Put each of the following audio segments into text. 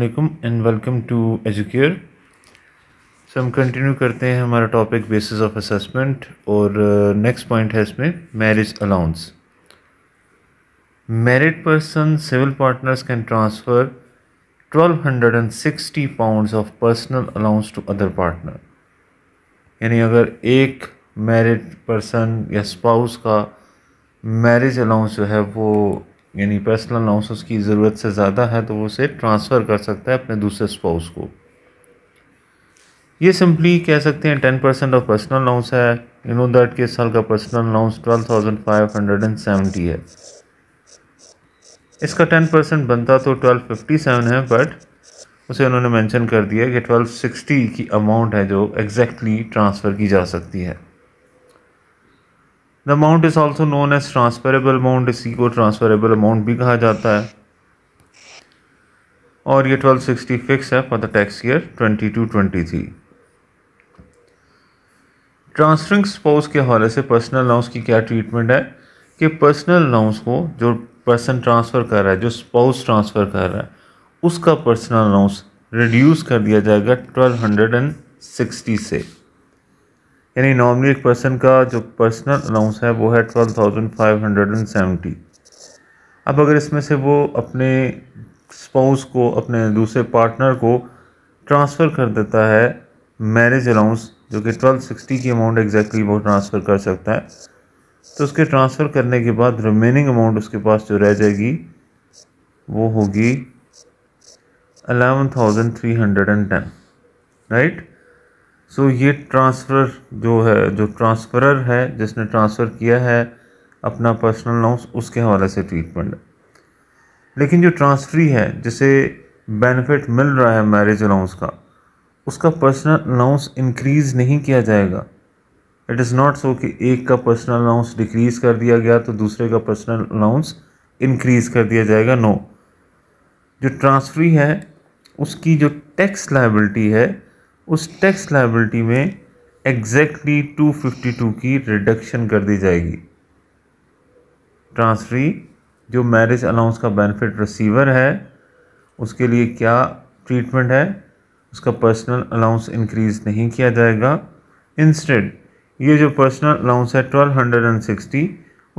असलकम and welcome to Educare so हम continue करते हैं हमारा टॉपिक बेसिस ऑफ असेसमेंट और नेक्स्ट uh, पॉइंट है इसमें marriage allowance married person civil partners can transfer 1260 pounds of personal allowance to other partner यानी अगर एक मैरिड पर्सन या स्पाउस का मैरिज अलाउंस जो है वो यानी पर्सनल अलाउंस उसकी ज़रूरत से ज़्यादा है तो वो उसे ट्रांसफ़र कर सकता है अपने दूसरे स्पाउस को ये सिंपली कह सकते हैं ten percent of personal allowance है यू नो दैट के साल का personal allowance twelve thousand five hundred and seventy है इसका टेन परसेंट बनता तो ट्वेल्व फिफ्टी सेवन है बट उसे उन्होंने मेंशन कर दिया कि ट्वेल्व सिक्सटी की अमाउंट है जो एग्जैक्टली exactly ट्रांसफ़र की जा सकती है the amount is also known as transferable amount इसी को ट्रांसफरेबल अमाउंट भी कहा जाता है और ये सिक्सटी फिक्स है for the tax year twenty three transferring spouse के हवाले से पर्सनल अलाउंस की क्या ट्रीटमेंट है कि पर्सनल अलाउंस को जो पर्सन ट्रांसफ़र कर रहा है जो स्पाउस ट्रांसफ़र कर रहा है उसका पर्सनल अलाउंस रिड्यूस कर दिया जाएगा ट्वेल्व हंड्रेड एंड सिक्सटी से यानी नॉर्मली एक पर्सन का जो पर्सनल अलाउंस है वो है twelve thousand five hundred and seventy अब अगर इसमें से वो अपने स्पाउस को अपने दूसरे पार्टनर को ट्रांसफ़र कर देता है मैरिज अलाउंस जो कि ट्वेल्व सिक्सटी की अमाउंट एग्जैक्टली वो ट्रांसफ़र कर सकता है तो उसके ट्रांसफ़र करने के बाद रिमेनिंग अमाउंट उसके पास जो रह जाएगी वो होगी eleven thousand three hundred and ten right so ये ट्रांसफ़र जो है जो ट्रांसफरर है जिसने ट्रांसफ़र किया है अपना पर्सनल नाउंस उसके हवाले से ट्रीटमेंट लेकिन जो ट्रांसफरी है जिसे बेनिफिट मिल रहा है मैरिज अलाउंस का उसका पर्सनल अलाउंस इंक्रीज़ नहीं किया जाएगा इट इज़ नॉट सो कि एक का पर्सनल अलाउंस डिक्रीज़ कर दिया गया तो दूसरे का पर्सनल अलाउंस इंक्रीज़ कर दिया जाएगा नो no. जो ट्रांसफ्री है उसकी जो टैक्स लाइबिलिटी है उस टैक्स लाइबिलिटी में एग्जैक्टली 252 की रिडक्शन कर दी जाएगी ट्रांसफरी जो मैरिज अलाउंस का बेनिफिट रिसीवर है उसके लिए क्या ट्रीटमेंट है उसका पर्सनल अलाउंस इंक्रीज़ नहीं किया जाएगा इंस्टेड ये जो पर्सनल अलाउंस है 1260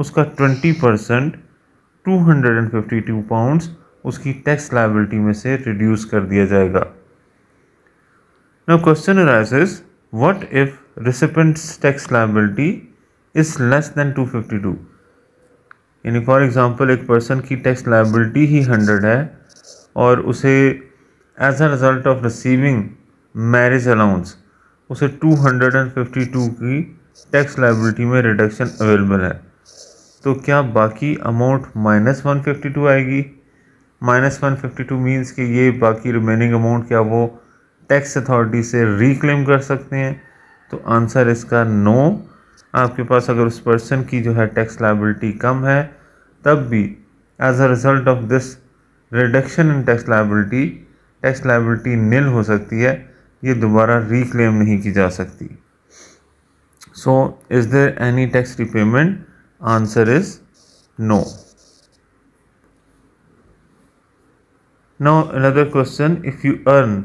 उसका 20 परसेंट टू पाउंड्स उसकी टैक्स लाइबिलिटी में से रिड्यूस कर दिया जाएगा Now question arises, what if recipient's tax liability is less than 252? यानी फॉर एग्ज़ाम्पल एक पर्सन की टैक्स लाइबिलिटी ही हंड्रेड है और उसे as a result of receiving marriage allowance उसे two hundred and fifty two की टैक्स लाइबिलिटी में रिडक्शन अवेलेबल है तो क्या बाकी amount minus one fifty two आएगी minus one fifty two means कि ये बाकी रिमेनिंग अमाउंट क्या वो टैक्स अथॉरिटी से रिक्लेम कर सकते हैं तो आंसर इसका नो आपके पास अगर उस पर्सन की जो है टैक्स लाइबिलिटी कम है तब भी as a result of this reduction in tax liability tax liability nil हो सकती है ये दोबारा रिक्लेम नहीं की जा सकती so is there any tax repayment answer is no no another question if you earn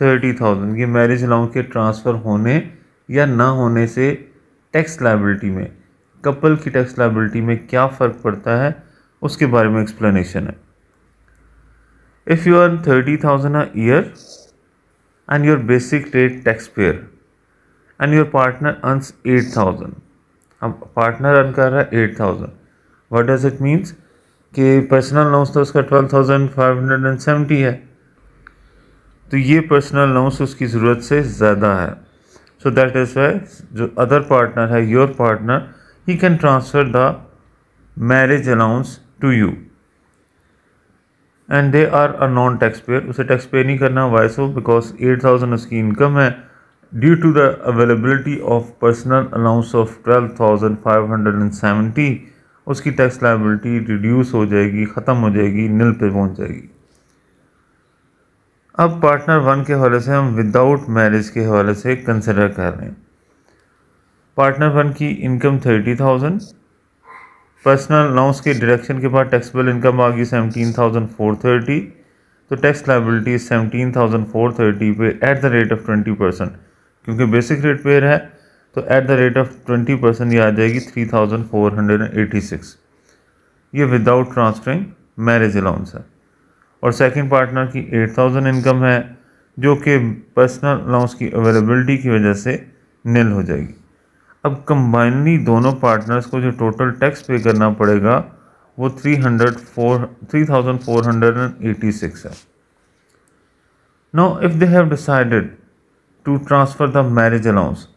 thirty thousand ये मैरिज अलाउंस के ट्रांसफ़र होने या ना होने से टैक्स लाइबिलिटी में कपल की टैक्स लाइबिलिटी में क्या फ़र्क पड़ता है उसके बारे में एक्सप्लेनेशन है if you earn thirty thousand a year and your basic rate tax payer and your partner earns eight thousand अब पार्टनर अर्न कर रहा है thousand what does it means कि पर्सनल लोन्स तो उसका twelve thousand five hundred and seventy है तो ये पर्सनल लोन्स उसकी ज़रूरत से ज़्यादा है सो दैट इज़ वाई जो अदर पार्टनर है योर पार्टनर ही can transfer the marriage allowance to you and they are a non tax payer उसे टैक्स पे नहीं करना वाइस हो बिकॉज एट थाउजेंड उसकी इनकम है due to the availability of personal allowance of twelve thousand five hundred and seventy उसकी tax liability reduce हो जाएगी ख़त्म हो जाएगी नील पर पहुँच जाएगी अब पार्टनर वन के हवाले से हम विदाउट मैरिज के हवाले से कंसिडर कर रहे हैं पार्टनर वन की income thirty thousand personal allowance के डायरेक्शन के बाद टैक्सेबल इनकम आ गई सेवनटीन थाउजेंड फोर थर्टी तो tax liability seventeen thousand four thirty पे at the rate of twenty percent क्योंकि बेसिक रेट पेयर है तो at the rate of twenty percent ये आ जाएगी three thousand four hundred and eighty six ये without transferring marriage allowance है और सेकंड पार्टनर की 8000 इनकम है जो कि पर्सनल अलाउंस की अवेलेबिलिटी की वजह से नील हो जाएगी अब कम्बाइनली दोनों पार्टनर्स को जो टोटल टैक्स पे करना पड़ेगा वो three hundred four three thousand four hundred and eighty six है now if they have decided to transfer the marriage allowance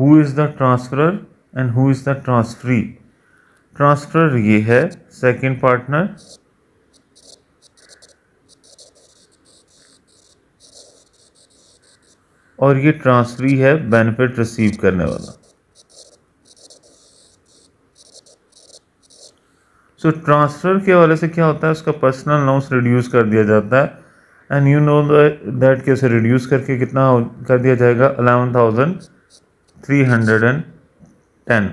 who is the transferor and who is the transferee transferor ये है second partner और ये transferee है benefit receive करने वाला सो so, transfer के हवाले से क्या होता है उसका पर्सनल नाउंस रिड्यूस कर दिया जाता है एंड यू नो दैट कि उसे रिड्यूस करके कितना कर दिया जाएगा eleven thousand three hundred and ten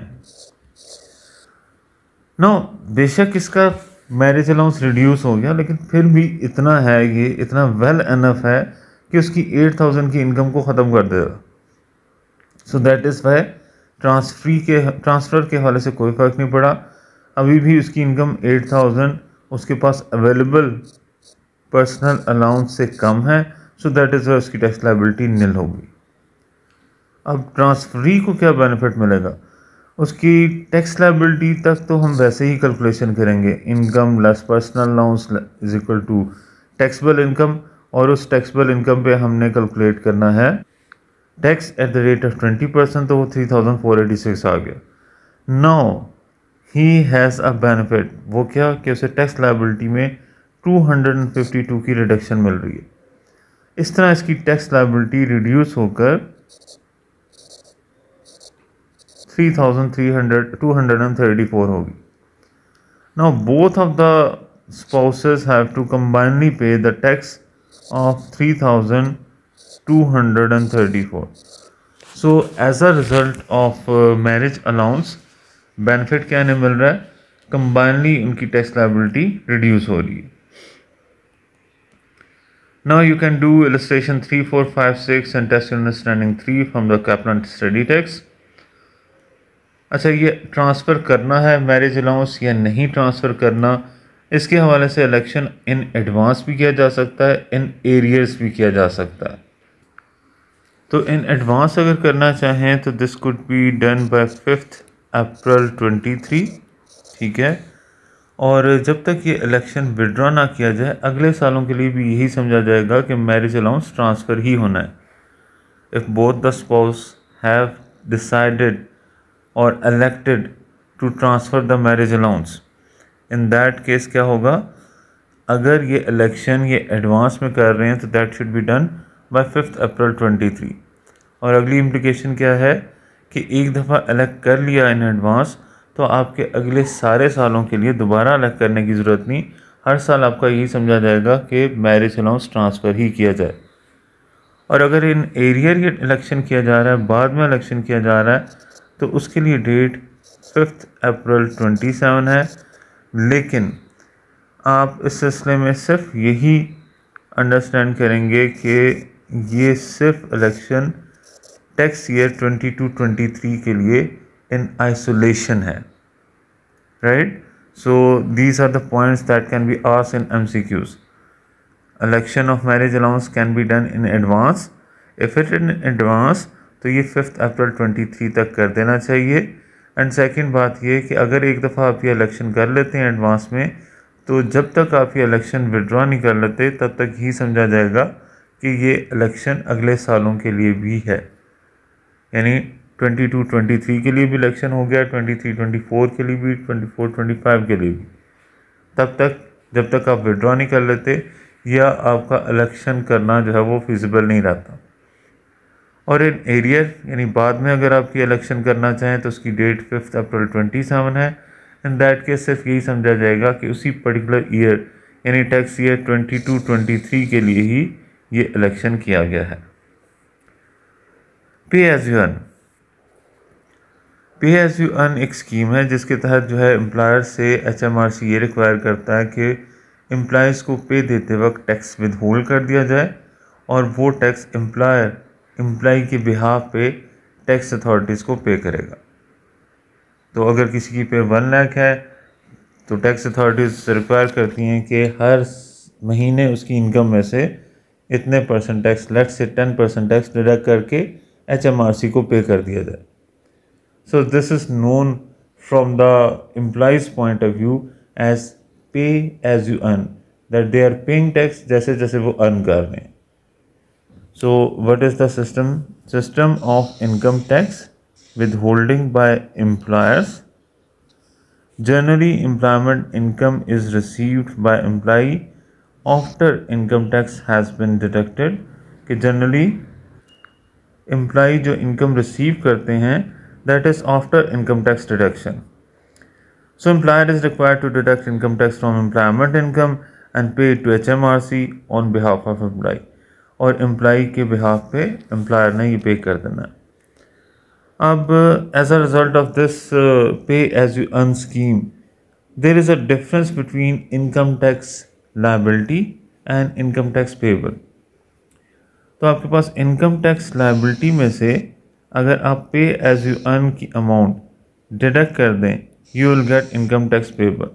no बेशक इसका मैरिज अलाउंस रिड्यूस हो गया लेकिन फिर भी इतना है ये इतना वेल well एनफ है कि उसकी एट थाउजेंड की इनकम को ख़त्म कर देगा so that is why transferee के ट्रांसफ़र के हवाले से कोई फ़र्क नहीं पड़ा अभी भी उसकी इनकम एट थाउजेंड उसके पास अवेलेबल पर्सनल अलाउंस से कम है सो दैट इज़ वाई उसकी टैक्स लाइबिलिटी निल होगी अब ट्रांसफ्री को क्या बेनिफिट मिलेगा उसकी टैक्स लाइबिलिटी तक तो हम वैसे ही कैलकुलेशन करेंगे income less personal allowance is equal to taxable income और उस टैक्सीबल इनकम पे हमने कैलकुलेट करना है tax at the rate of twenty percent तो वो three thousand four eighty six आ गया नौ ही हैज़ अ बेनिफिट वो क्या कि उसे टैक्स लाइबिलिटी में two hundred and fifty two की रिडक्शन मिल रही है इस तरह इसकी टैक्स लाइबिलिटी रिड्यूस होकर three two hundred and thirty four होगी ना both of the spouses have to combinedly pay the tax of three thousand two hundred and thirty four so as a result of marriage allowance benefit क्या इन्हें मिल रहा है combinedly उनकी tax liability reduce हो रही है now you can do illustration three four five six and test understanding three from the Kaplan study text अच्छा ये ट्रांसफ़र करना है मैरिज अलाउंस या नहीं ट्रांसफ़र करना इसके हवाले से इलेक्शन इन एडवांस भी किया जा सकता है इन एरियर्स भी किया जा सकता है तो इन एडवांस अगर करना चाहें तो this could be done by fifth April twenty three ठीक है और जब तक ये इलेक्शन विड्रॉ ना किया जाए अगले सालों के लिए भी यही समझा जाएगा कि मैरिज अलाउंस ट्रांसफ़र ही होना है if both the spouse have decided और elected to transfer the marriage allowance in that case क्या होगा अगर ये इलेक्शन ये एडवांस में कर रहे हैं तो that should be done by fifth April twenty three और अगली इम्प्लीकेशन क्या है कि एक दफ़ा अलेक्ट कर लिया इन एडवांस तो आपके अगले सारे सालों के लिए दोबारा अलग करने की ज़रूरत नहीं हर साल आपका यही समझा जाएगा कि मैरिज अलाउंस ट्रांसफ़र ही किया जाए और अगर इन एरियर ये इलेक्शन किया जा रहा है बाद में इलेक्शन किया जा रहा है तो उसके लिए date fifth April twenty seven है लेकिन आप इस सिलसिले में सिर्फ यही अंडरस्टैंड करेंगे कि ये सिर्फ इलेक्शन टैक्स ईयर 22-23 के लिए इन आइसोलेशन है right so these are the points that can be आस in M C Qs election of marriage allowance can be done in advance if it in advance तो ये fifth April 23 तक कर देना चाहिए एंड सेकंड बात यह कि अगर एक दफ़ा आप ये इलेक्शन कर लेते हैं एडवांस में तो जब तक आप ये इलेक्शन विड्रॉ नहीं कर लेते तब तक ही समझा जाएगा कि ये इलेक्शन अगले सालों के लिए भी है यानी 22, 23 के लिए भी इलेक्शन हो गया 23, 24 के लिए भी 24, 25 के लिए भी तब तक जब तक आप विड्रॉ नहीं कर लेते या आपका इलेक्शन करना जो है वो फिजिबल नहीं रहता और इन एरियर यानी बाद में अगर आपकी इलेक्शन करना चाहें तो उसकी date fifth April twenty seven है इन दैट केस सिर्फ यही समझा जाएगा कि उसी पर्टिकुलर ईयर यानी tax year twenty two twenty three के लिए ही ये इलेक्शन किया गया है pay as you earn pay as you earn एक स्कीम है जिसके तहत जो है एम्प्लॉयर से एच एम आर सी ये रिक्वायर करता है कि एम्प्लॉयज़ को पे देते वक्त टैक्स विद होल्ड कर दिया जाए और वो टैक्स एम्प्लॉयर एम्प्लाई के बिहाफ पे टैक्स अथॉरिटीज़ को पे करेगा तो अगर किसी की पे वन लाख है तो टैक्स अथॉरिटीज़ रिक्वायर करती हैं कि हर महीने उसकी इनकम में से इतने percent tax let's say ten percent tax deduct करके एच एम आर सी को पे कर दिया जाए so this is known from the employee's point of view as pay as you earn that they are paying tax जैसे जैसे वो earn कर रहे हैं So what is the system? System of income tax withholding by employers. Generally, employment income is received by employee after income tax has been deducted. Generally, employee jo income receive karte hain, that is after income tax deduction. So employer is required to deduct income tax from employment income and pay it to HMRC on behalf of employee. और employee के behalf पे employer ने ये pay कर देना है अब as a result of this pay as you earn scheme there is a difference between income tax liability and income tax payable तो आपके पास इनकम टैक्स लाइबिलिटी में से अगर आप पे एज यू अर्न की अमाउंट डिडक्ट कर दें you will get income tax payable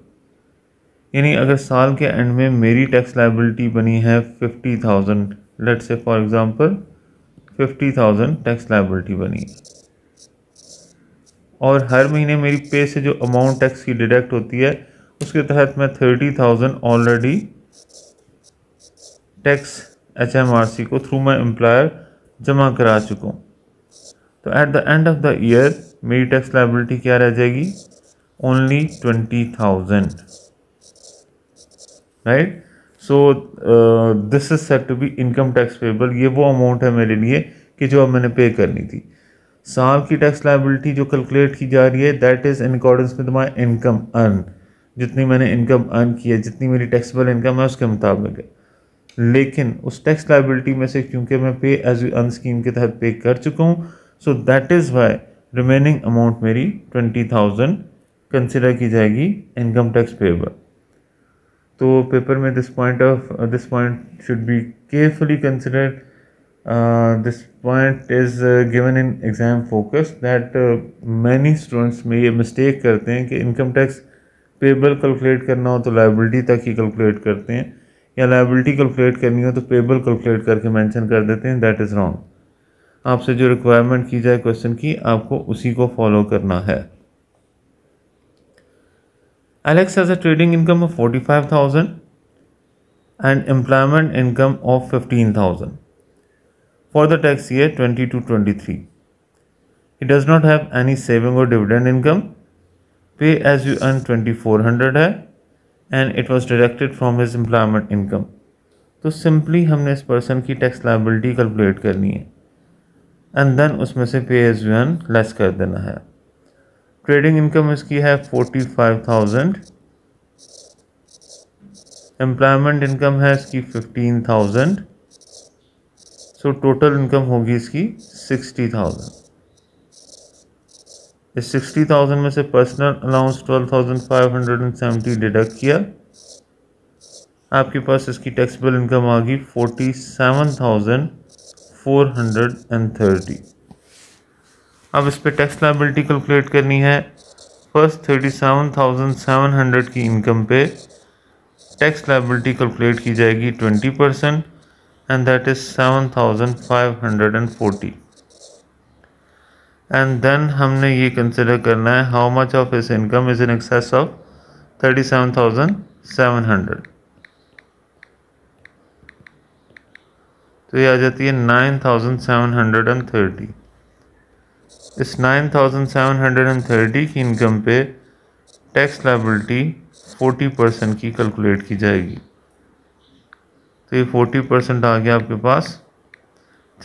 यानी अगर साल के एंड में मेरी टैक्स लाइबिलिटी बनी है fifty thousand let's say for example 50,000 tax liability बनी और हर महीने मेरी पे से जो अमाउंट टैक्स की डिडक्ट होती है उसके तहत मैं 30,000 ऑलरेडी टैक्स एच को थ्रू माई एम्प्लॉयर जमा करा चुका हूँ तो at the end of the year मेरी टैक्स लाइबिलिटी क्या रह जाएगी only twenty thousand right so this is set to be income tax payable ये वो अमाउंट है मेरे लिए कि जो अब मैंने पे करनी थी साल की टैक्स लाइबिलिटी जो कैलकुलेट की जा रही है that is in accordance with my income earn जितनी मैंने इनकम अर्न की है जितनी मेरी टैक्सेबल इनकम है उसके मुताबिक है लेकिन उस टैक्स लाइबिलिटी में से क्योंकि मैं पे एज अर्न स्कीम के तहत पे कर चुका हूँ so that is why remaining amount मेरी ट्वेंटी थाउजेंड कंसिडर की जाएगी इनकम टैक्स पेबल तो पेपर में this point of this point should be carefully considered this point is given in exam focus that many students में ये mistake करते हैं कि इनकम टैक्स पेबल कैलकुलेट करना हो तो लाइबिलिटी तक ही कैलकुलेट करते हैं या लाइबिलिटी कैलकुलेट करनी हो तो पेबल कैलकुलेट करके मैंशन कर देते हैं दैट इज़ रॉन्ग आपसे जो रिक्वायरमेंट की जाए क्वेश्चन की आपको उसी को फॉलो करना है Alex has a trading income of 45,000 and employment income of 15,000 for the tax year 20 to 23. He does not have any saving or dividend income. Pay as you earn 2400 है and it was directed from his employment income तो simply हमने इस person की tax liability calculate करनी है and then उसमें से pay as you less कर देना है ट्रेडिंग इनकम इसकी है forty five thousand employment income है इसकी fifteen thousand so total income होगी इसकी सिक्सटी थाउजेंड इस सिक्सटी थाउजेंड में से personal allowance twelve thousand five hundred and seventy deduct किया आपके पास इसकी टैक्सेबल इनकम आ गई forty seven thousand four hundred and thirty अब इस पर टैक्स लाइबिलिटी कैलकुलेट करनी है first thirty seven thousand seven hundred की इनकम पे टैक्स लाइबिलिटी कैलकुलेट की जाएगी twenty percent and that is seven thousand five hundred and forty and then हमने ये कंसिडर करना है हाउ मच ऑफ इस income is in excess of thirty seven thousand seven hundred तो ये आ जाती है nine thousand seven hundred and thirty इस 9,730 की इनकम पे टैक्स लाइबिलिटी 40 परसेंट की कैलकुलेट की जाएगी तो ये 40 परसेंट आ गया आपके पास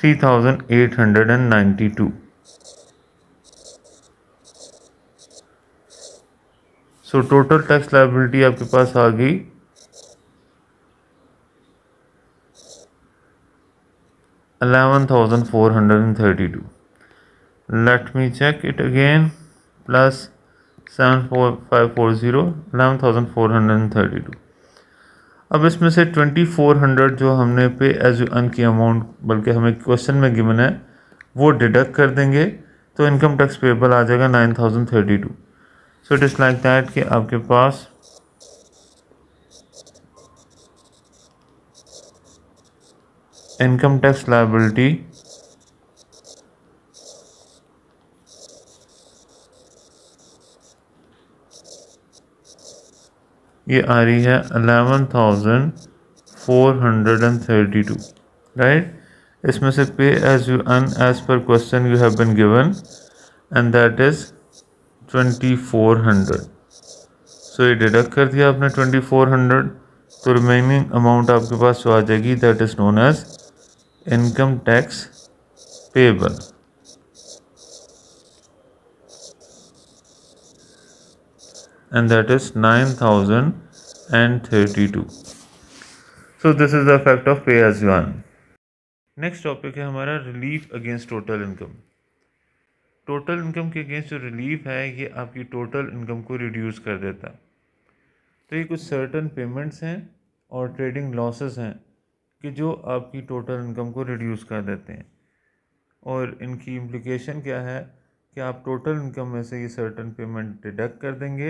3,892 सो टोटल टैक्स लाइबिलिटी आपके पास आ गई eleven thousand four hundred and thirty two let me check it again plus seven four five four zero eleven thousand four hundred and thirty two अब इसमें से ट्वेंटी फोर हंड्रेड जो हमने पे एज यू अन की अमाउंट बल्कि हमें question में गिवन है वो डिडक्ट कर देंगे तो इनकम टैक्स पेबल आ जाएगा nine thousand thirty two so it is like that कि आपके पास इनकम टैक्स लाइबिलिटी ये आ रही है eleven thousand four hundred and thirty two right इसमें से pay as you earn as per question you have been given and that is twenty four hundred so ये deduct कर दिया आपने ट्वेंटी फोर हंड्रेड तो रिमेनिंग अमाउंट आपके पास जो आ जाएगी that is known as income tax payable and that is 9032 so this is the effect of pay as you earn next topic है हमारा relief against total income total income के against जो relief है ये आपकी टोटल इनकम को reduce कर देता तो ये कुछ सर्टन पेमेंट्स हैं और ट्रेडिंग लॉसेस हैं कि जो आपकी टोटल इनकम को रिड्यूस कर देते हैं और इनकी इम्प्लिकेशन क्या है कि आप टोटल इनकम में से ये सर्टन पेमेंट डिडक्ट कर देंगे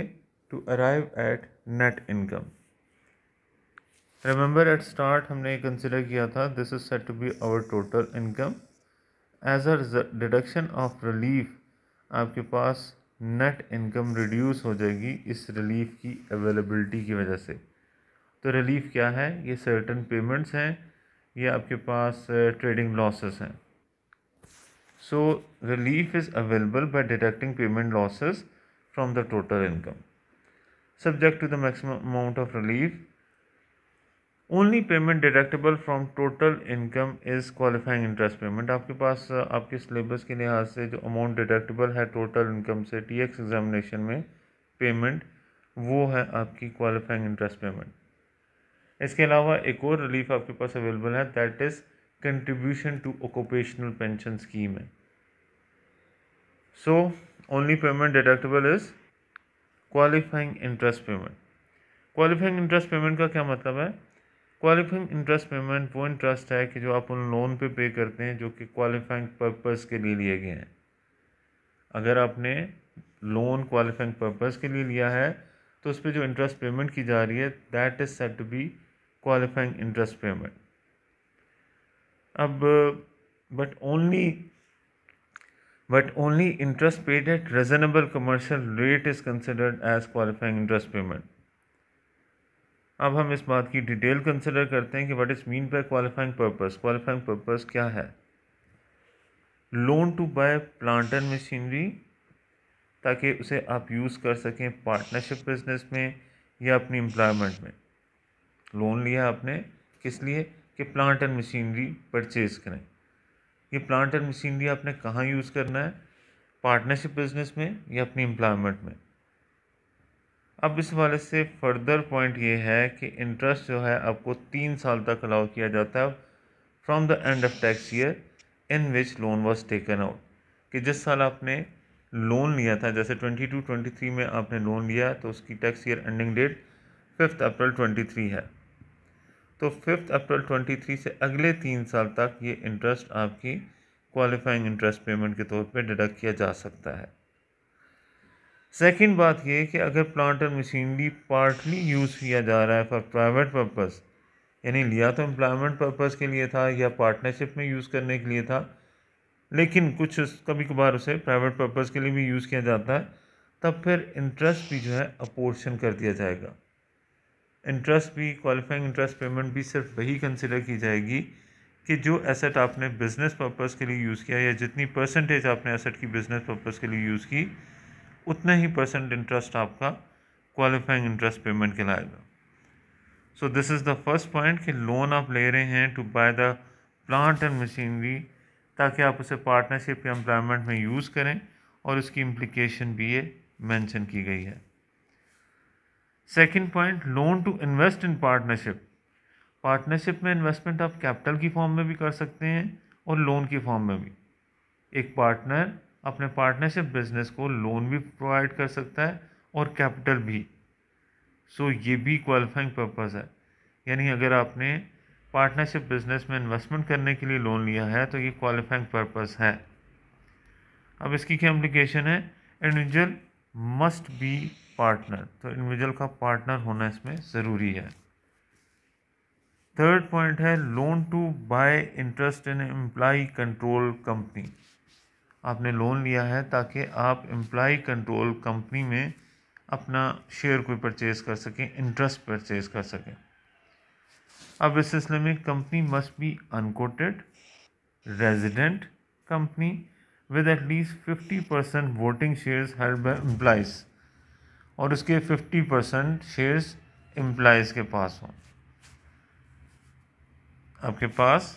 to arrive at net income remember at start हमने कंसिडर किया था this is set to be our total income as a deduction of relief आपके पास नेट इनकम रिड्यूस हो जाएगी इस रिलीफ की अवेलेबिलिटी की वजह से तो रिलीफ क्या है ये सर्टन पेमेंट्स हैं ये आपके पास ट्रेडिंग uh, लॉसेस हैं so relief is available by deducting payment losses from the total income subject to the maximum amount of relief only payment deductible from total income is qualifying interest payment आपके पास आपके syllabus के लिहाज से जो amount deductible है total income से T X examination में पेमेंट वो है आपकी क्वालिफाइंग इंटरेस्ट पेमेंट इसके अलावा एक और रिलीफ आपके पास अवेलेबल है that is contribution to occupational pension scheme है so only payment deductible is qualifying interest payment qualifying interest payment का क्या मतलब है क्वालिफाइंग इंटरेस्ट पेमेंट वो इंटरेस्ट है कि जो आप उन लोन पे पे करते हैं जो कि क्वालिफाइंग पर्पज़ के लिए लिए गए हैं अगर आपने लोन क्वालिफाइंग पर्पज़ के लिए लिया है तो उस पर जो इंटरेस्ट पेमेंट की जा रही है that is set to be qualifying interest payment अब but only but only interest paid at reasonable commercial rate is considered as qualifying interest payment. अब हम इस बात की डिटेल कंसिडर करते हैं कि what is mean by qualifying purpose qualifying purpose क्या है loan to buy plant and machinery ताकि उसे आप यूज़ कर सकें पार्टनरशिप बिजनेस में या अपनी एम्प्लॉयमेंट में लोन लिया आपने किस लिए कि प्लांट एंड मशीनरी परचेज़ करें ये प्लांट एंड मशीनरी आपने कहाँ यूज़ करना है पार्टनरशिप बिजनेस में या अपनी एम्प्लॉयमेंट में अब इस हवाले से फर्दर पॉइंट ये है कि इंटरेस्ट जो है आपको तीन साल तक अलाउ किया जाता है from the end of tax year in which loan was taken out कि जिस साल आपने लोन लिया था जैसे ट्वेंटी टू ट्वेंटी थ्री में आपने लोन लिया तो उसकी tax year ending date fifth April twenty three है तो फिफ्थ अप्रैल 23 से अगले तीन साल तक ये इंटरेस्ट आपकी क्वालिफाइंग इंटरेस्ट पेमेंट के तौर पे डिडक्ट किया जा सकता है सेकंड बात ये कि अगर प्लांट और मशीनरी पार्टली यूज़ किया जा रहा है फॉर प्राइवेट पर्पज़ यानी लिया तो एम्प्लॉयमेंट पर्पज़ के लिए था या पार्टनरशिप में यूज़ करने के लिए था लेकिन कुछ कभी कभार उसे प्राइवेट पर्पज़ के लिए भी यूज़ किया जाता है तब फिर इंटरेस्ट भी जो है अपोर्शन कर दिया जाएगा इंटरेस्ट भी क्वालिफाइंग इंटरेस्ट पेमेंट भी सिर्फ वही कंसिडर की जाएगी कि जो एसेट आपने बिज़नेस पर्पस के लिए यूज़ किया या जितनी परसेंटेज आपने एसेट की बिज़नेस पर्पस के लिए यूज़ की उतना ही परसेंट इंटरेस्ट आपका क्वालिफाइंग इंटरेस्ट पेमेंट कहलाएगा so this is the first point कि लोन आप ले रहे हैं to buy the plant and machinery ताकि आप उसे पार्टनरशिप या एम्प्लॉयमेंट में यूज़ करें और उसकी इम्प्लीकेशन भी ये मैंशन की गई है second point loan to invest in partnership partnership में इन्वेस्टमेंट आप कैपिटल की फॉर्म में भी कर सकते हैं और लोन की फॉर्म में भी एक पार्टनर अपने पार्टनरशिप बिजनेस को लोन भी प्रोवाइड कर सकता है और कैपिटल भी सो so, ये भी क्वालिफाइंग पर्पज़ है यानी अगर आपने पार्टनरशिप बिजनेस में इन्वेस्टमेंट करने के लिए लोन लिया है तो ये क्वालिफाइंग पर्पज़ है अब इसकी क्या एम्प्लीकेशन है इंडिविजुअल मस्ट बी पार्टनर तो इंडिविजुअल का पार्टनर होना इसमें ज़रूरी है थर्ड पॉइंट है loan to buy interest in employee control company आपने लोन लिया है ताकि आप एम्प्लाई कंट्रोल कंपनी में अपना शेयर कोई परचेज़ कर सकें इंटरेस्ट परचेज़ कर सकें अब इस सिलसिले में company must be unquoted resident company with at least fifty percent voting shares held by employees और उसके 50 परसेंट शेयर्स एम्प्लाइज के पास हों आपके पास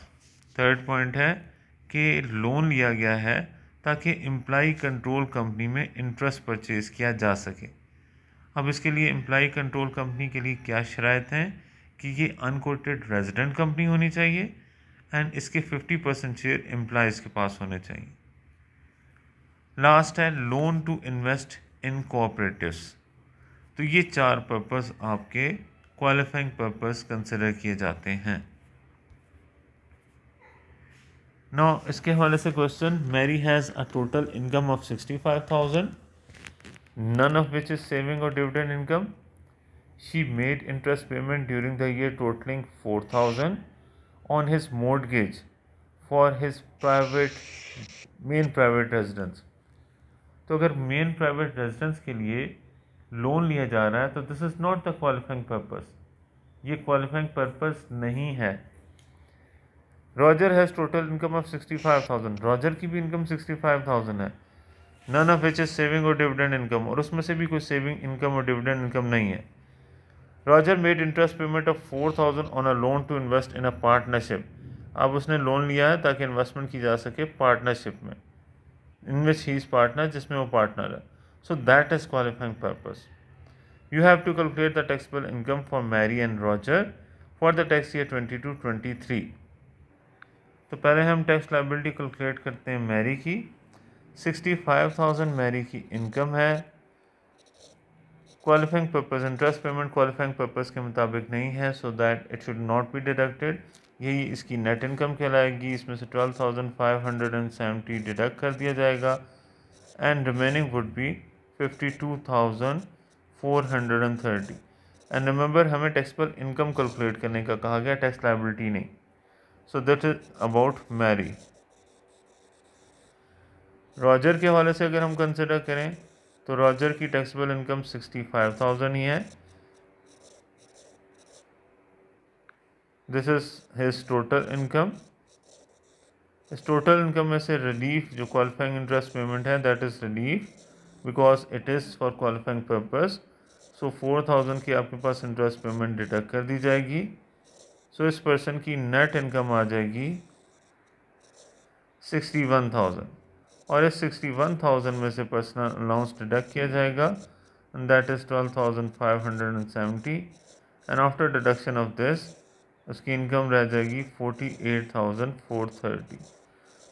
थर्ड पॉइंट है कि लोन लिया गया है ताकि एम्प्लाई कंट्रोल कंपनी में इंटरेस्ट परचेज किया जा सके अब इसके लिए एम्प्लाई कंट्रोल कंपनी के लिए क्या शरात हैं कि ये अनकोटेड रेजिडेंट कंपनी होनी चाहिए एंड इसके 50 परसेंट शेयर एम्प्लाइज़ के पास होने चाहिए लास्ट है loan to invest in cooperatives तो ये चार पर्पस आपके क्वालिफाइंग पर्पस कंसिडर किए जाते हैं नौ इसके हवाले से question Mary has a total income of sixty five thousand none of which is saving और dividend income she made interest payment during the year totalling four thousand on his mortgage for his private main private residence तो अगर main private residence के लिए loan लिया जा रहा है तो this is not the qualifying purpose ये क्वालिफाइंग पर्पस नहीं है Roger has total income of sixty five thousand Roger की भी इनकम सिक्सटी फाइव थाउजेंड है none of which is saving और डिविडेंड इनकम और उसमें से भी कोई सेविंग इनकम और डिविडेंड इनकम नहीं है Roger made interest payment of four thousand on a loan to invest in a partnership अब उसने लोन लिया है ताकि इन्वेस्टमेंट की जा सके पार्टनरशिप में विच ही इज़ पार्टनर जिसमें वो पार्टनर है So that is qualifying purpose. You have to calculate the taxable income for Mary and Roger for the tax year 22-23. तो pehle hum tax liability calculate karte hain mary ki 65,000 mary ki income hai qualifying purpose interest payment qualifying purpose के मुताबिक नहीं है so that it should not be deducted यही इसकी net income कहलाएगी इसमें से twelve thousand five hundred and seventy deduct कर दिया जाएगा and remaining would be 52,430 and remember हमें पर इनकम कैलकुलेट करने का कहा गया टैक्स लाइबिलिटी नहीं so that is about Mary Roger के हवाले से अगर हम कंसिडर करें तो रॉजर की taxable income sixty five thousand ही है this is his total income इस टोटल इनकम में से रिलीफ जो क्वालिफाइंग इंटरेस्ट पेमेंट है that is relief because it is for qualifying purpose so four thousand की आपके पास इंटरेस्ट पेमेंट डिडक्ट कर दी जाएगी सो so, इस पर्सन की नेट इनकम आ जाएगी सिक्सटी वन थाउजेंड और इस सिक्सटी वन थाउजेंड में से पर्सनल अलाउंस डिडक्ट किया जाएगा and that is twelve thousand five hundred and seventy and after deduction of this उसकी इनकम रह जाएगी forty eight thousand four thirty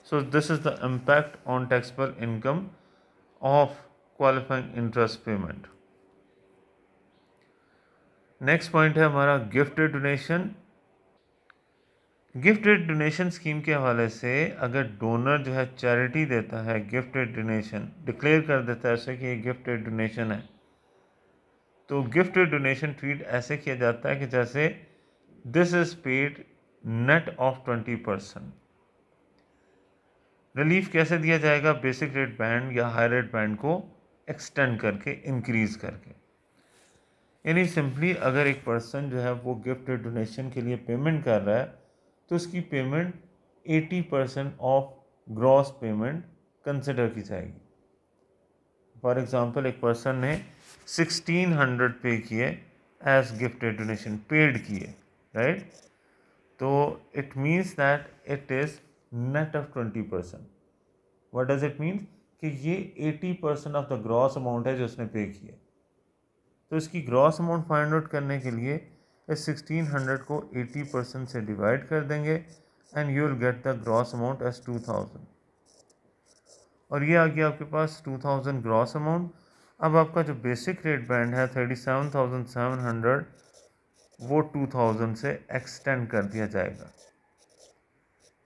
so this is the impact on taxable income of qualifying interest payment next point है हमारा gifted donation gifted donation scheme के हवाले से अगर डोनर जो है चैरिटी देता है गिफ्टेड डोनेशन डिक्लेयर कर देता है ऐसे कि ये गिफ्टेड डोनेशन है तो गिफ्टेड डोनेशन ट्रीट ऐसे किया जाता है कि जैसे this is paid net of twenty percent relief कैसे दिया जाएगा बेसिक रेट बैंड या हाई रेट बैंड को एक्सटेंड करके इंक्रीज करके यानी सिंपली अगर एक पर्सन जो है वो गिफ्ट डोनेशन के लिए पेमेंट कर रहा है तो उसकी payment 80 percent of gross payment consider की जाएगी फॉर एग्ज़ाम्पल एक पर्सन ने 1600 पे किए एज गिफ्ट डोनेशन पेड किए राइट तो it means that it is net of 20 percent what does it means कि ये eighty percent of the gross amount है जो उसने पे किया तो इसकी ग्रॉस अमाउंट फाइंड आउट करने के लिए इस सिक्सटीन हंड्रेड को एटी परसेंट से डिवाइड कर देंगे and you will get the gross amount as two thousand और ये आ गया आपके पास टू थाउजेंड ग्रॉस अमाउंट अब आपका जो बेसिक रेट बैंड है thirty seven thousand seven hundred वो टू थाउजेंड से एक्सटेंड कर दिया जाएगा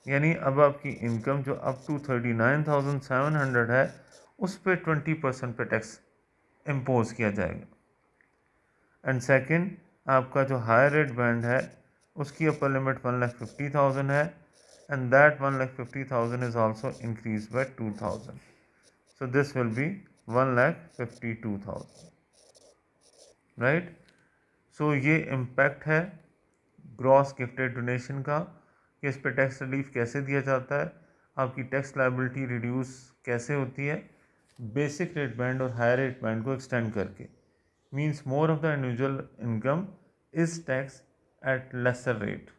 यानी अब आपकी इनकम जो up to thirty nine thousand seven hundred है उस पर ट्वेंटी परसेंट पे टैक्स इम्पोज किया जाएगा एंड सेकेंड आपका जो हायर रेट बैंड है उसकी upper limit one lakh fifty thousand है and that one lakh fifty thousand is also increase by two thousand so this will be one lakh fifty two thousand right so ये impact है gross gifted donation का कि इस पर tax relief कैसे दिया जाता है आपकी टैक्स लाइबिलिटी रिड्यूस कैसे होती है बेसिक रेट बैंड और हायर रेट बैंड को एक्सटेंड करके means more of the individual income is tax at lesser rate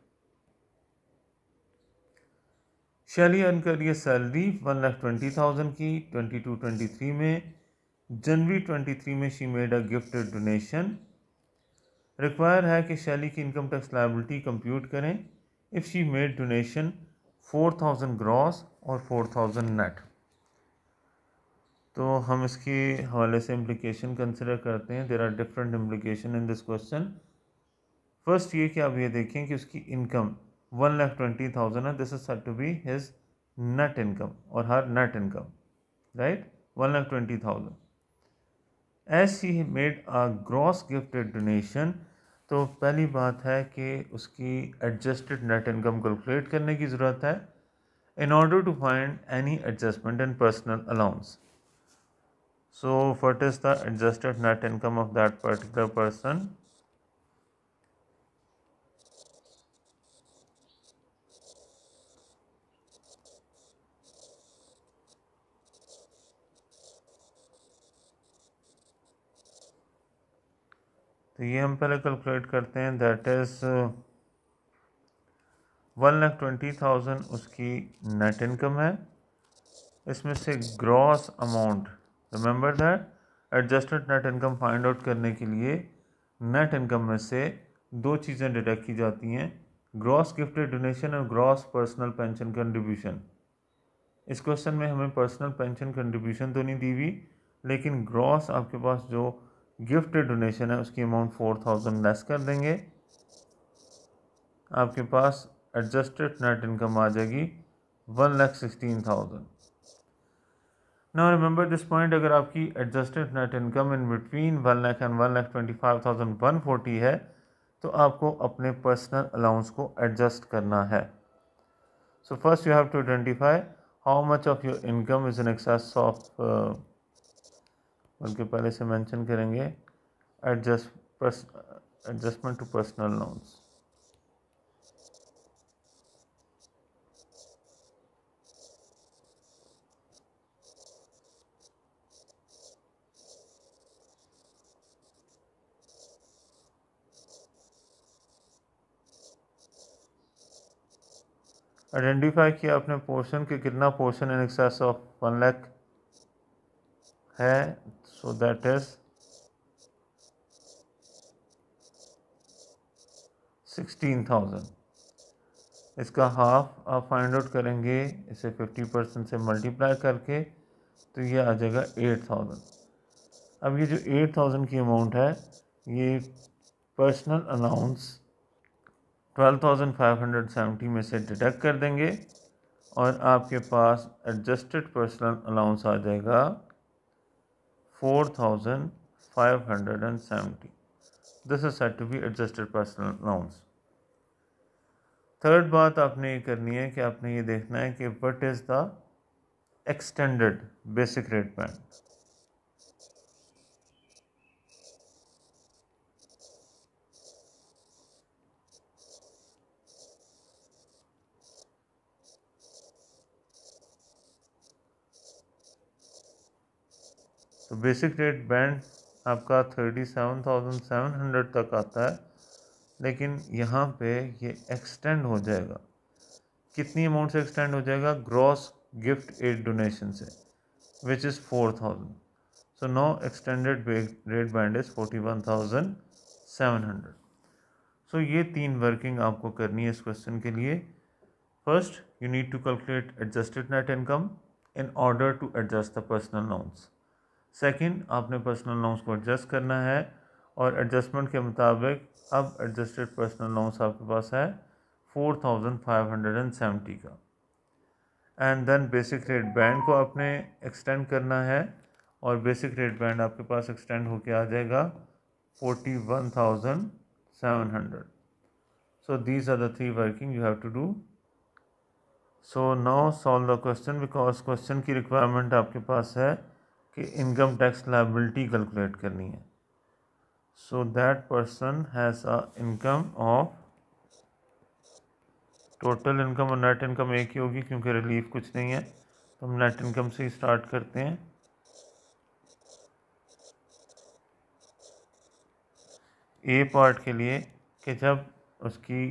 Shelley earn करिए salary one lakh twenty thousand की ट्वेंटी टू ट्वेंटी थ्री में जनवरी ट्वेंटी थ्री में she made a gift donation require है कि Shelley की income tax liability compute करें if she made donation four thousand gross और फोर थाउजेंड नेट तो हम इसके हवाले से इम्प्लिकेशन कंसिडर करते हैं there are different implication in this question first ये कि आप ये देखें कि उसकी income one lakh twenty thousand है this is set to be his net income और her net income right one lakh twenty thousand as he made a gross gifted donation तो पहली बात है कि उसकी एडजस्टेड नेट इनकम कैलकुलेट करने की ज़रूरत है in order to find any adjustment in personal allowance so what is the adjusted net income of that particular person तो ये हम पहले कैलकुलेट करते हैं that is one lakh twenty thousand उसकी नेट इनकम है इसमें से gross amount remember that adjusted net income find out करने के लिए नेट इनकम में से दो चीज़ें डिटेक्ट की जाती हैं ग्रॉस गिफ्टेड डोनेशन और ग्रॉस पर्सनल पेंशन कंट्रीब्यूशन इस क्वेश्चन में हमें पर्सनल पेंशन कंट्रीब्यूशन तो नहीं दी हुई लेकिन ग्रॉस आपके पास जो गिफ्ट डोनेशन है उसकी अमाउंट फोर थाउजेंड लेस कर देंगे आपके पास एडजस्टेड नेट इनकम आ जाएगी वन लैख सिक्सटीन थाउजेंड ना रिमेंबर दिस पॉइंट अगर आपकी adjusted net income in between one lakh and one lakh twenty five thousand one forty है तो आपको अपने पर्सनल अलाउंस को एडजस्ट करना है so first you have to identify how much of your income is in excess of बल्कि पहले से मेंशन करेंगे adjust adjustment to personal allowance identify किया अपने पोर्शन के कितना portion in excess of one lakh है so that is 16,000 इसका हाफ आप फाइंड आउट करेंगे इसे 50 परसेंट से मल्टीप्लाई करके तो ये आ जाएगा 8,000 अब ये जो 8,000 की अमाउंट है ये पर्सनल अलाउंस 12,570 में से डिडक्ट कर देंगे और आपके पास एडजस्टेड पर्सनल अलाउंस आ जाएगा seventy This is said to be adjusted personal nouns. Third बात आपने ये करनी है कि आपने ये देखना है कि what is the extended basic rate band तो बेसिक रेट बैंड आपका thirty seven thousand seven hundred तक आता है लेकिन यहाँ पे ये एक्सटेंड हो जाएगा कितनी अमाउंट से एक्सटेंड हो जाएगा ग्रॉस गिफ्ट एड डोनेशन से which is four thousand so now extended rate band is forty one thousand seven hundred so ये तीन वर्किंग आपको करनी है इस क्वेश्चन के लिए first you need to calculate adjusted net income in order to adjust the personal allowance second आपने personal allowance को एडजस्ट करना है और एडजस्टमेंट के मुताबिक अब एडजस्टेड पर्सनल लोन्स आपके पास है four thousand five hundred and seventy का and then basic rate band को आपने एक्सटेंड करना है और बेसिक रेट बैंड आपके पास एक्सटेंड होके आ जाएगा forty one thousand seven hundred so these are three working you have to do so so solve the question because question की रिक्वायरमेंट आपके पास है कि इनकम टैक्स लाइबिलिटी कैलकुलेट करनी है so that person has a income of total income और net income एक ही होगी क्योंकि रिलीफ कुछ नहीं है तो हम नेट इनकम से ही स्टार्ट करते हैं ए पार्ट के लिए कि जब उसकी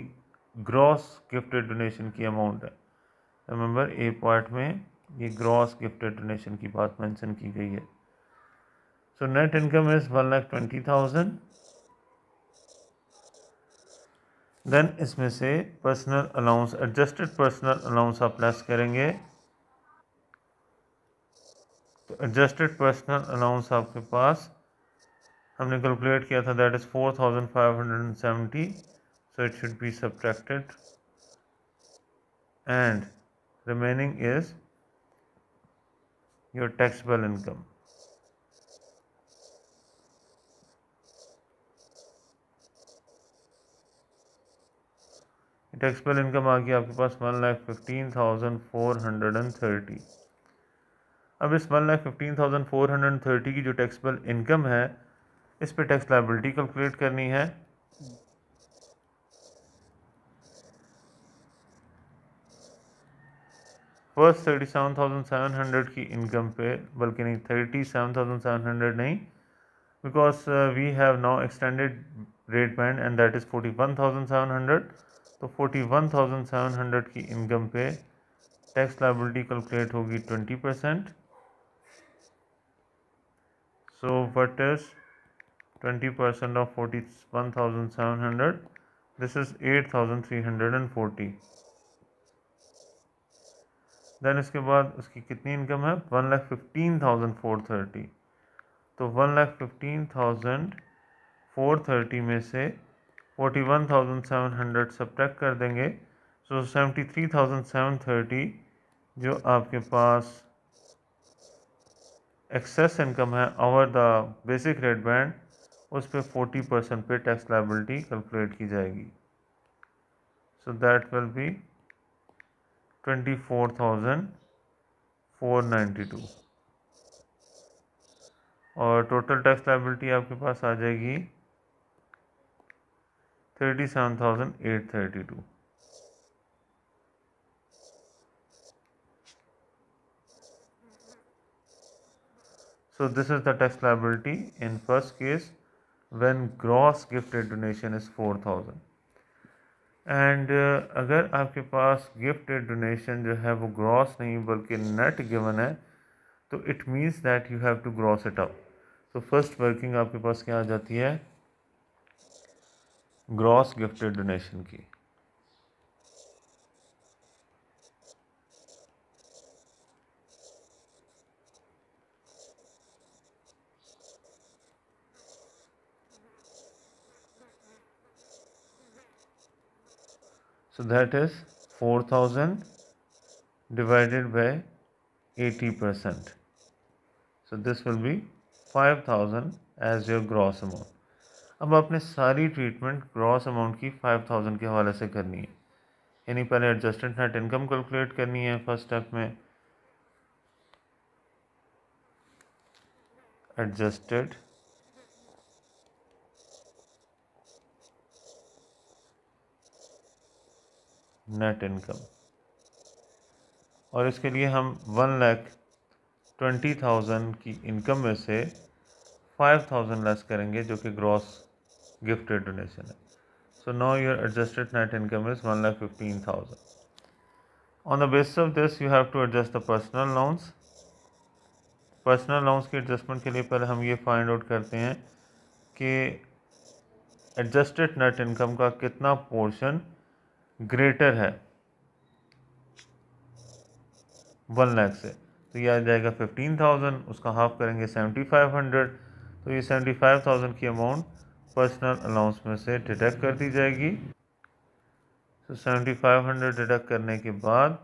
ग्रॉस गिफ्टेड डोनेशन की अमाउंट है रिमेंबर ए पार्ट में ये ग्रॉस गिफ्टेड डोनेशन की बात मेंशन की गई है so net income is one lakh twenty thousand then इसमें से personal allowance adjusted personal allowance आप लेस करेंगे तो एडजस्टेड पर्सनल अलाउंस आपके पास हमने कैलकुलेट किया था that is four thousand five hundred and seventy so it should be subtracted and remaining is your taxable income. Taxable income आ गई आपके पास one lakh fifteen thousand four hundred and thirty अब इस one lakh fifteen thousand four hundred and thirty की जो टैक्सपेबल income है इस पर टैक्स लाइबिलिटी कैलकुलेट करनी है first thirty seven thousand seven hundred की इनकम पे बल्कि नहीं thirty seven thousand seven hundred नहीं because we have now extended rate band and that is forty one thousand seven hundred तो forty one thousand seven hundred की income पे tax liability calculate होगी twenty percent so what is twenty percent of forty one thousand seven hundred this is eight thousand three hundred and forty then इसके बाद उसकी कितनी income है one lakh fifteen thousand four thirty तो one lakh fifteen thousand four thirty में से forty one thousand seven hundred subtract कर देंगे so seventy three thousand seven thirty जो आपके पास एक्सेस इनकम है over the basic rate band उस पर फोर्टी परसेंट पे टैक्स लाइबिलिटी कैलकुलेट की जाएगी so that will be twenty four four thousand ninety two और टोटल टैक्स लाइबिलिटी आपके पास आ जाएगी thirty thirty seven thousand eight two so this is the tax liability in first case when gross gifted donation is four thousand and uh, अगर आपके पास gift donation जो है वो ग्रॉस नहीं बल्कि नेट गिवन है तो it means that you have to gross it up तो फर्स्ट वर्किंग आपके पास क्या आ जाती है ग्रॉस गिफ्ट डोनेशन की So that is 4000 divided by 80%. So this will be 5000 as your gross amount. अब आपने सारी ट्रीटमेंट ग्रॉस अमाउंट की फाइव थाउजेंड के हवाले से करनी है यानी पहले एडजस्टेड नेट इनकम कैलकुलेट करनी है फर्स्ट स्टेप में एडजस्टेड नेट इनकम और इसके लिए हम वन लैख ट्वेंटी थाउजेंड की इनकम में से फाइव थाउजेंड लेस करेंगे जो कि ग्रॉस गिफ्टेड डोनेशन है so your adjusted net income is one lakh fifteen thousand on the basis of this you have to adjust the personal loans personal loans के adjustment के लिए पहले हम ये फाइंड आउट करते हैं कि एडजस्टेड नेट इनकम का कितना पोर्शन ग्रेटर है वन लाख से तो ये आ जाएगा फिफ्टीन थाउजेंड उसका हाफ करेंगे सेवेंटी फाइव हंड्रेड तो ये सेवेंटी फाइव थाउजेंड की अमाउंट पर्सनल अलाउंस में से डिडक्ट कर दी जाएगी तो सेवेंटी फाइव हंड्रेड डिडक्ट करने के बाद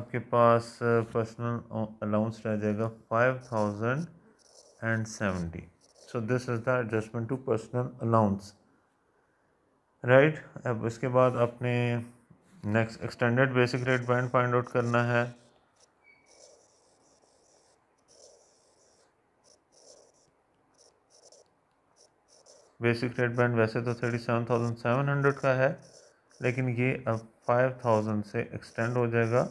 आपके पास पर्सनल uh, अलाउंस रह जाएगा five thousand and seventy so this is the adjustment to personal allowance right right? अब इसके बाद आपने next extended basic rate band find out करना है बेसिक रेट बैंड वैसे तो thirty seven thousand seven hundred का है लेकिन ये अब फाइव थाउजेंड से एक्सटेंड हो जाएगा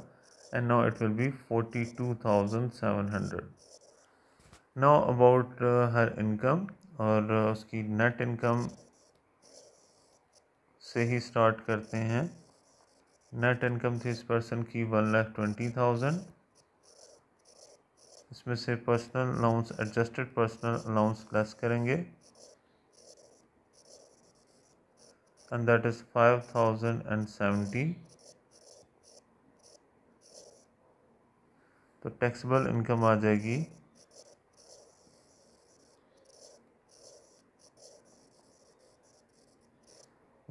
and now it will be forty two thousand seven hundred now about her income और uh, उसकी नेट इनकम से ही स्टार्ट करते हैं नेट इनकम थी इस पर्सन की वन लाख ट्वेंटी थाउजेंड इसमें से personal allowance adjusted personal allowance plus करेंगे and that is five thousand and seventy तो टैक्सेबल इनकम आ जाएगी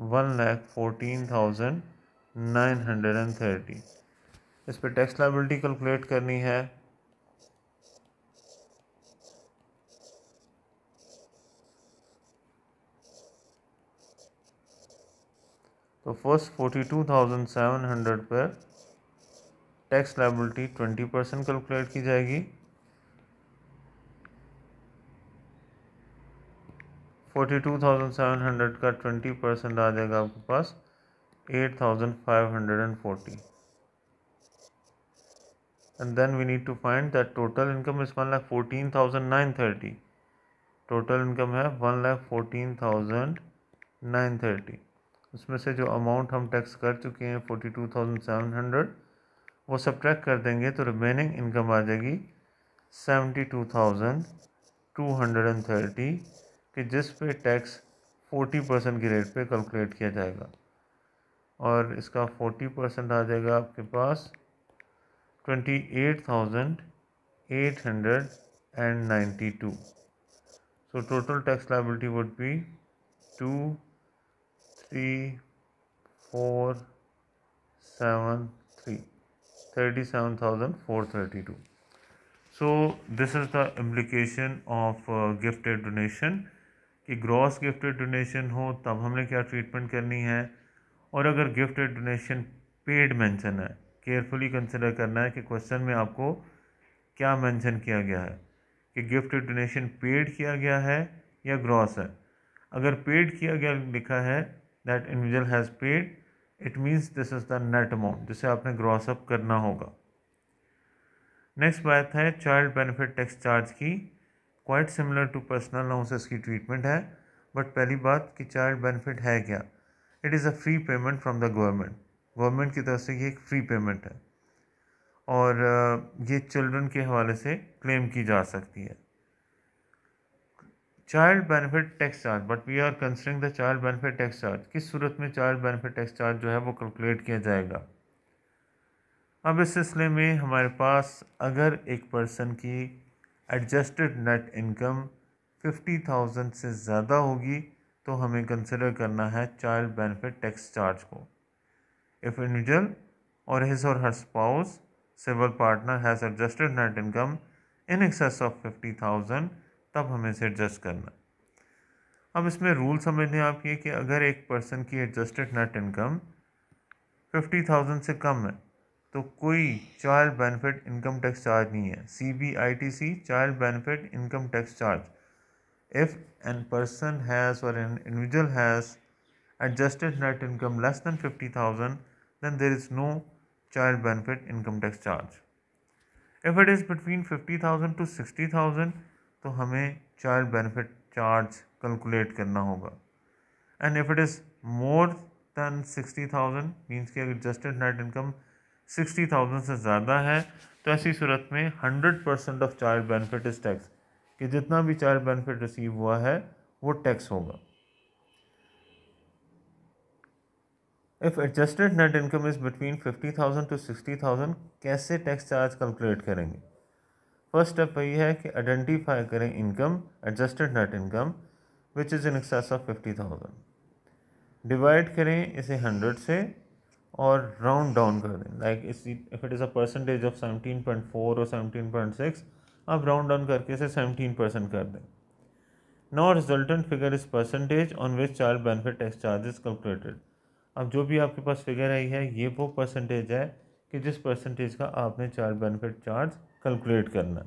one lakh fourteen thousand nine hundred and thirty इस पर टैक्स लाइबिलिटी कैलकुलेट करनी है तो first forty two thousand seven hundred पर tax liability twenty percent calculate की जाएगी forty two thousand seven hundred का ट्वेंटी परसेंट आ जाएगा आपके पास eight thousand five hundred and forty and then we need to find that total income is one lakh fourteen thousand nine thirty total income है one lakh fourteen thousand nine thirty उसमें से जो amount हम tax कर चुके हैं forty two thousand seven hundred वो सब ट्रैक कर देंगे तो रिमेनिंग इनकम आ जाएगी seventy two thousand two hundred and thirty कि जिस पे टैक्स 40 परसेंट की रेट पे कैलकुलेट किया जाएगा और इसका 40 परसेंट आ जाएगा आपके पास twenty eight thousand eight hundred and ninety two so total tax liability would be two three four seven three thirty seven thousand four thirty two so this is the implication of gifted donation कि gross gifted donation हो तब हमने क्या treatment करनी है और अगर gifted donation paid mention है केयरफुली कंसिडर करना है कि क्वेश्चन में आपको क्या मेंशन किया गया है कि गिफ्टेड डोनेशन पेड किया गया है या ग्रॉस है अगर पेड किया गया लिखा है that individual has paid it means this is the net amount जिसे आपने ग्रॉस अप करना होगा नेक्स्ट बात है चाइल्ड बेनिफिट टैक्स चार्ज की quite similar to personal allowances की ट्रीटमेंट है बट पहली बात कि चाइल्ड बेनिफिट है क्या it is a free payment from the government government की तरफ से ये एक फ्री पेमेंट है और ये चिल्ड्रन के हवाले से क्लेम की जा सकती है child benefit tax charge but we are considering the child benefit tax charge किस सूरत में चाइल्ड बेनिफिट टैक्स चार्ज जो है वो कैलकुलेट किया जाएगा अब इस सिलसिले में हमारे पास अगर एक पर्सन की adjusted net income fifty thousand से ज़्यादा होगी तो हमें कंसिडर करना है चाइल्ड बेनिफिट टैक्स चार्ज को if individual or his or her spouse civil partner has adjusted net income in excess of fifty thousand तब हमें इसे एडजस्ट करना अब इसमें रूल समझ लें आप ये कि अगर एक पर्सन की adjusted net income fifty thousand से कम है तो कोई child benefit income tax charge नहीं है C B I T C child benefit income tax charge if an person has or an individual has net income less than fifty thousand then there is no child benefit income tax charge if it is between fifty thousand to sixty thousand तो हमें child benefit charge calculate करना होगा and if it is more than thousand means कि अगर adjusted net income sixty thousand से ज़्यादा है तो ऐसी सूरत में hundred percent of child benefit is tax कि जितना भी चाइल्ड बेनिफिट रिसीव हुआ है वो टैक्स होगा if adjusted net income is between fifty thousand to sixty thousand कैसे टैक्स चार्ज कैलकुलेट करेंगे फर्स्ट स्टेप यही है कि आइडेंटिफाई करें income adjusted net income which is in excess of fifty thousand divide करें इसे हंड्रेड से और राउंड डाउन कर दें like if it is a percentage of four और सिक्स आप राउंड डाउन करके इसे सेवनटीन परसेंट कर दें now resultant figure is percentage on which child benefit tax charges calculated अब जो भी आपके पास फिगर आई है ये वो परसेंटेज है कि जिस परसेंटेज का आपने चाइल्ड बेनिफिट चार्ज कैलकुलेट करना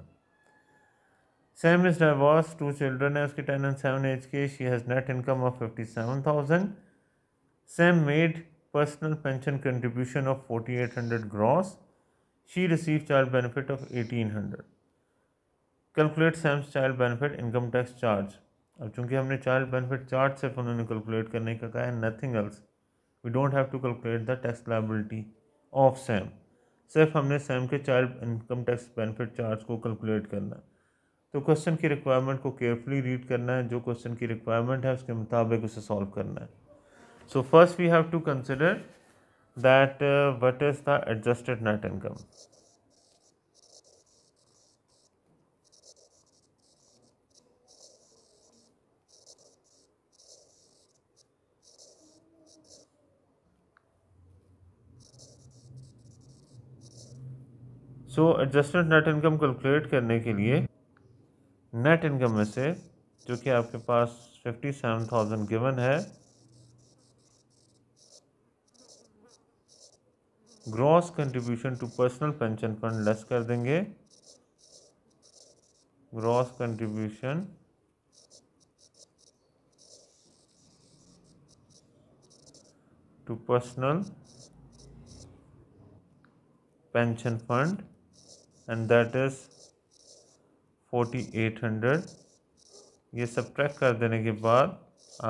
same is divorce two children है उसके टेन एंड सेवन एज के she has net income of fifty seven thousand same made personal pension contribution of 4800 gross. She received child benefit of 1800. Calculate Sam's child benefit income tax charge. अब चूंकि हमने child benefit charge सिर्फ उन्होंने calculate करने का कहा है nothing else we don't have to calculate the tax liability of Sam सिर्फ हमने सैम के child income tax benefit charge को कैलकुलेट करना है तो क्वेश्चन की रिक्वायरमेंट को केयरफुली रीड करना है जो क्वेश्चन की रिक्वायरमेंट है उसके मुताबिक उसे सॉल्व करना है So first we have to consider that uh, what is the adjusted net income. So adjusted net income calculate करने के लिए नेट इनकम में से जो कि आपके पास फिफ्टी सेवन थाउजेंड गिवन है gross contribution to personal pension fund less कर देंगे gross contribution to personal pension fund and that is forty eight hundred ये सब्ट्रैक्ट कर देने के बाद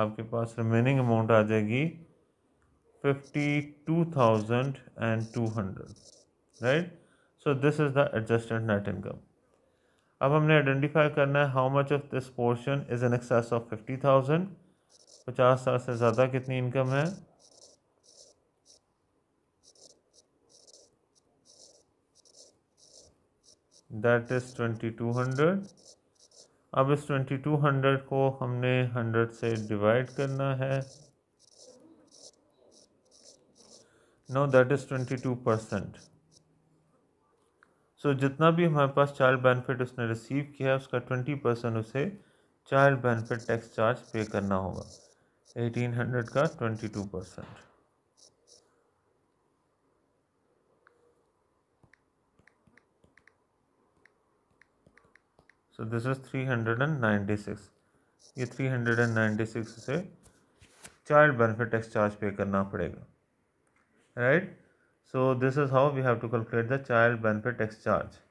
आपके पास रिमेनिंग अमाउंट आ जाएगी 52,200 right so this is the adjusted net income अब हमने आइडेंटिफाई करना है how much of this portion is in excess of fifty thousand पचास हज़ार से ज़्यादा कितनी इनकम है that is twenty two hundred अब इस ट्वेंटी टू हंड्रेड को हमने हंड्रेड से डिवाइड करना है no that is twenty two percent so जितना भी हमारे पास चाइल्ड बेनिफिट उसने रिसीव किया है उसका ट्वेंटी परसेंट उसे child benefit tax charge pay करना होगा एटीन हंड्रेड का twenty two percent so this is three hundred and ninety six ये three hundred and ninety six से child benefit tax charge pay करना पड़ेगा right so this is how we have to calculate the child benefit tax charge